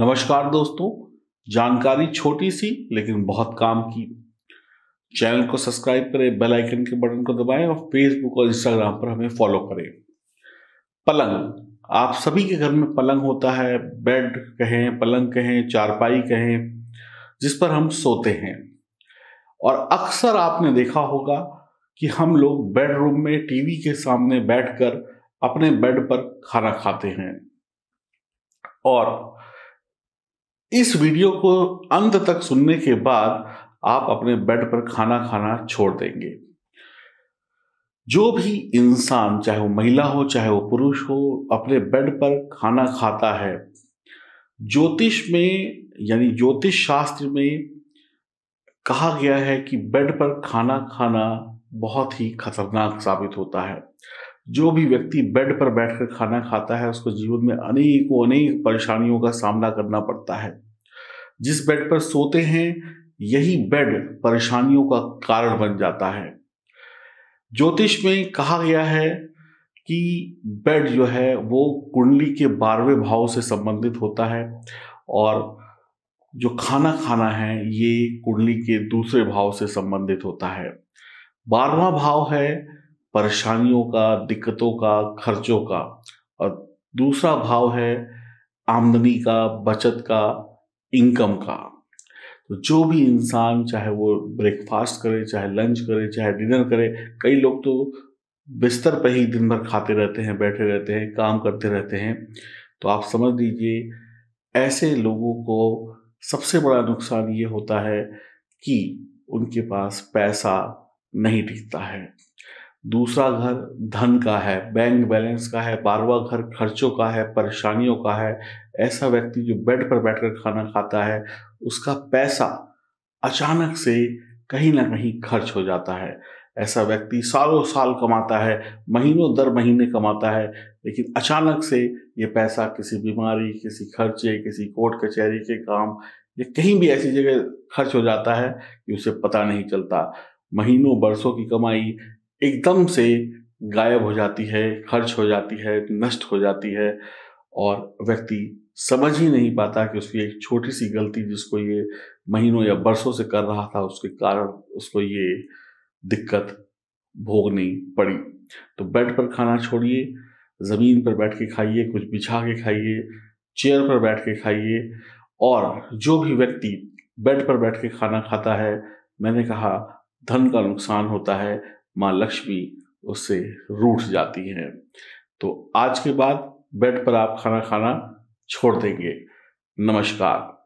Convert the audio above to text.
नमस्कार दोस्तों जानकारी छोटी सी लेकिन बहुत काम की चैनल को सब्सक्राइब करें बेल आइकन के बटन को दबाएं और फेसबुक और इंस्टाग्राम पर हमें फॉलो करें पलंग आप सभी के घर में पलंग होता है बेड कहें पलंग कहें चारपाई कहें जिस पर हम सोते हैं और अक्सर आपने देखा होगा कि हम लोग बेडरूम में टीवी के सामने बैठकर अपने बेड पर खाना खाते हैं और इस वीडियो को अंत तक सुनने के बाद आप अपने बेड पर खाना खाना छोड़ देंगे जो भी इंसान चाहे वो महिला हो चाहे वो पुरुष हो अपने बेड पर खाना खाता है ज्योतिष में यानी ज्योतिष शास्त्र में कहा गया है कि बेड पर खाना खाना बहुत ही खतरनाक साबित होता है जो भी व्यक्ति बेड पर बैठकर खाना खाता है उसको जीवन में अनेकों अनेक परेशानियों का सामना करना पड़ता है जिस बेड पर सोते हैं यही बेड परेशानियों का कारण बन जाता है ज्योतिष में कहा गया है कि बेड जो है वो कुंडली के बारहवें भाव से संबंधित होता है और जो खाना खाना है ये कुंडली के दूसरे भाव से संबंधित होता है बारहवा भाव है परेशानियों का दिक्कतों का खर्चों का और दूसरा भाव है आमदनी का बचत का इनकम का तो जो भी इंसान चाहे वो ब्रेकफास्ट करे चाहे लंच करे चाहे डिनर करे कई लोग तो बिस्तर पर ही दिन भर खाते रहते हैं बैठे रहते हैं काम करते रहते हैं तो आप समझ लीजिए ऐसे लोगों को सबसे बड़ा नुकसान ये होता है कि उनके पास पैसा नहीं टिकता है दूसरा घर धन का है बैंक बैलेंस का है बारवा घर खर्चों का है परेशानियों का है ऐसा व्यक्ति जो बेड पर बैठकर खाना खाता है उसका पैसा अचानक से कहीं ना कहीं खर्च हो जाता है ऐसा व्यक्ति सालों साल कमाता है महीनों दर महीने कमाता है लेकिन अचानक से ये पैसा किसी बीमारी किसी खर्चे किसी कोर्ट कचहरी के काम या कहीं भी ऐसी जगह खर्च हो जाता है कि उसे पता नहीं चलता महीनों बरसों की कमाई एकदम से गायब हो जाती है खर्च हो जाती है नष्ट हो जाती है और व्यक्ति समझ ही नहीं पाता कि उसकी एक छोटी सी गलती जिसको ये महीनों या बरसों से कर रहा था उसके कारण उसको ये दिक्कत भोगनी पड़ी तो बेड पर खाना छोड़िए ज़मीन पर बैठ के खाइए कुछ बिछा के खाइए चेयर पर बैठ के खाइए और जो भी व्यक्ति बेड पर बैठ के खाना खाता है मैंने कहा धन का नुकसान होता है माँ लक्ष्मी उससे रूठ जाती हैं तो आज के बाद बेड पर आप खाना खाना छोड़ देंगे नमस्कार